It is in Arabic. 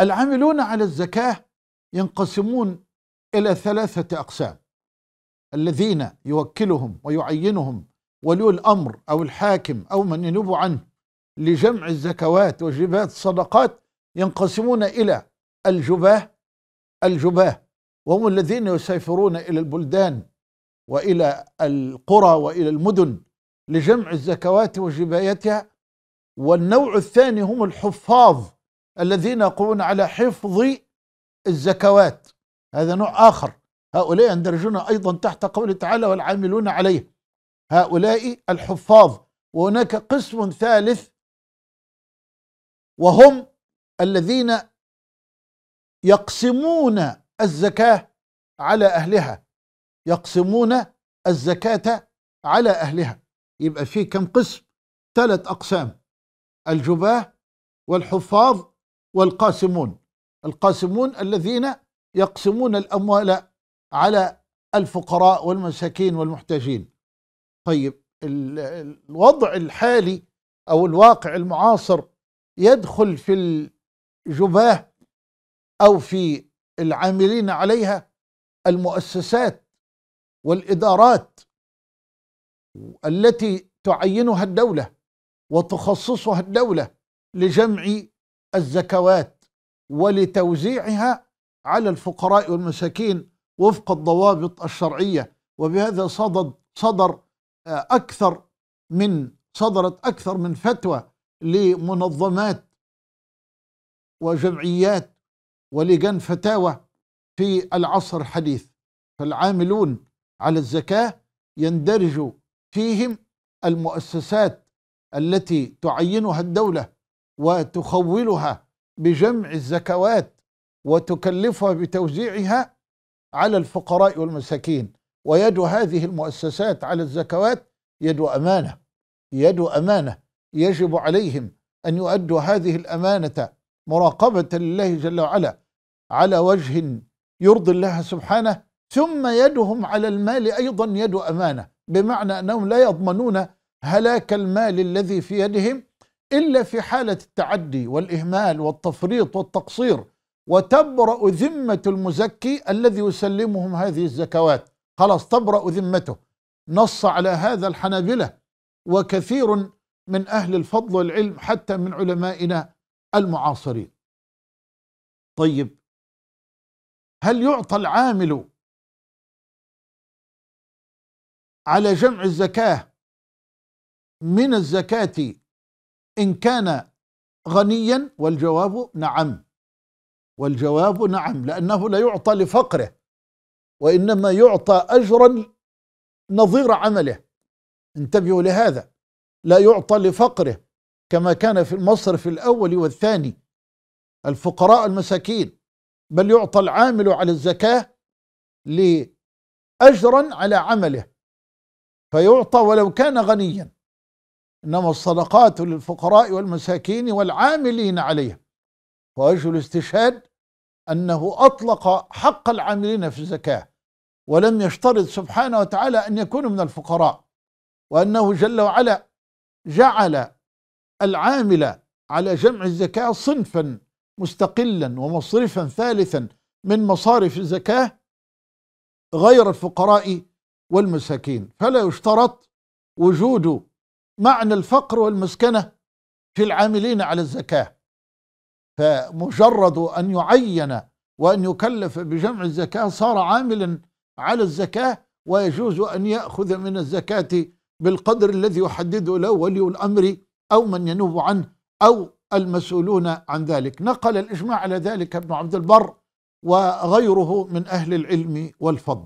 العاملون على الزكاة ينقسمون إلى ثلاثة أقسام الذين يوكلهم ويعينهم ولي الأمر أو الحاكم أو من ينوب عنه لجمع الزكوات وجبات الصدقات ينقسمون إلى الجباه الجباه وهم الذين يسافرون إلى البلدان وإلى القرى وإلى المدن لجمع الزكوات وجبايتها والنوع الثاني هم الحفاظ الذين يقومون على حفظ الزكوات هذا نوع آخر هؤلاء يندرجون أيضا تحت قوله تعالى والعاملون عليه هؤلاء الحفاظ وهناك قسم ثالث وهم الذين يقسمون الزكاة على أهلها يقسمون الزكاة على أهلها يبقى في كم قسم ثلاث أقسام الجباه والحفاظ والقاسمون القاسمون الذين يقسمون الأموال على الفقراء والمساكين والمحتاجين طيب الوضع الحالي أو الواقع المعاصر يدخل في الجباه أو في العاملين عليها المؤسسات والإدارات التي تعينها الدولة وتخصصها الدولة لجمع الزكوات ولتوزيعها على الفقراء والمساكين وفق الضوابط الشرعيه وبهذا صدد صدر آه، اكثر من صدرت اكثر من فتوى لمنظمات وجمعيات ولجان فتاوى في العصر الحديث فالعاملون على الزكاه يندرج فيهم المؤسسات التي تعينها الدوله وتخولها بجمع الزكوات وتكلفها بتوزيعها على الفقراء والمساكين ويد هذه المؤسسات على الزكوات يد امانه يد امانه يجب عليهم ان يؤدوا هذه الامانه مراقبه لله جل وعلا على وجه يرضي الله سبحانه ثم يدهم على المال ايضا يد امانه بمعنى انهم لا يضمنون هلاك المال الذي في يدهم إلا في حالة التعدي والإهمال والتفريط والتقصير وتبرأ ذمة المزكي الذي يسلمهم هذه الزكوات خلاص تبرأ ذمته نص على هذا الحنابلة وكثير من أهل الفضل والعلم حتى من علمائنا المعاصرين طيب هل يعطى العامل على جمع الزكاة من الزكاة إن كان غنيا والجواب نعم والجواب نعم لأنه لا يعطى لفقره وإنما يعطى أجرا نظير عمله انتبهوا لهذا لا يعطى لفقره كما كان في المصرف الأول والثاني الفقراء المساكين بل يعطى العامل على الزكاة لأجرا على عمله فيعطى ولو كان غنيا إنما الصدقات للفقراء والمساكين والعاملين عليها فوجه الاستشهاد أنه أطلق حق العاملين في الزكاة ولم يشترط سبحانه وتعالى أن يكونوا من الفقراء وأنه جل وعلا جعل العامل على جمع الزكاة صنفا مستقلا ومصرفا ثالثا من مصارف الزكاة غير الفقراء والمساكين فلا يشترط وجود معنى الفقر والمسكنة في العاملين على الزكاة فمجرد أن يعين وأن يكلف بجمع الزكاة صار عاملا على الزكاة ويجوز أن يأخذ من الزكاة بالقدر الذي يحدده له ولي الأمر أو من ينوب عنه أو المسؤولون عن ذلك نقل الإجماع على ذلك ابن عبد البر وغيره من أهل العلم والفضل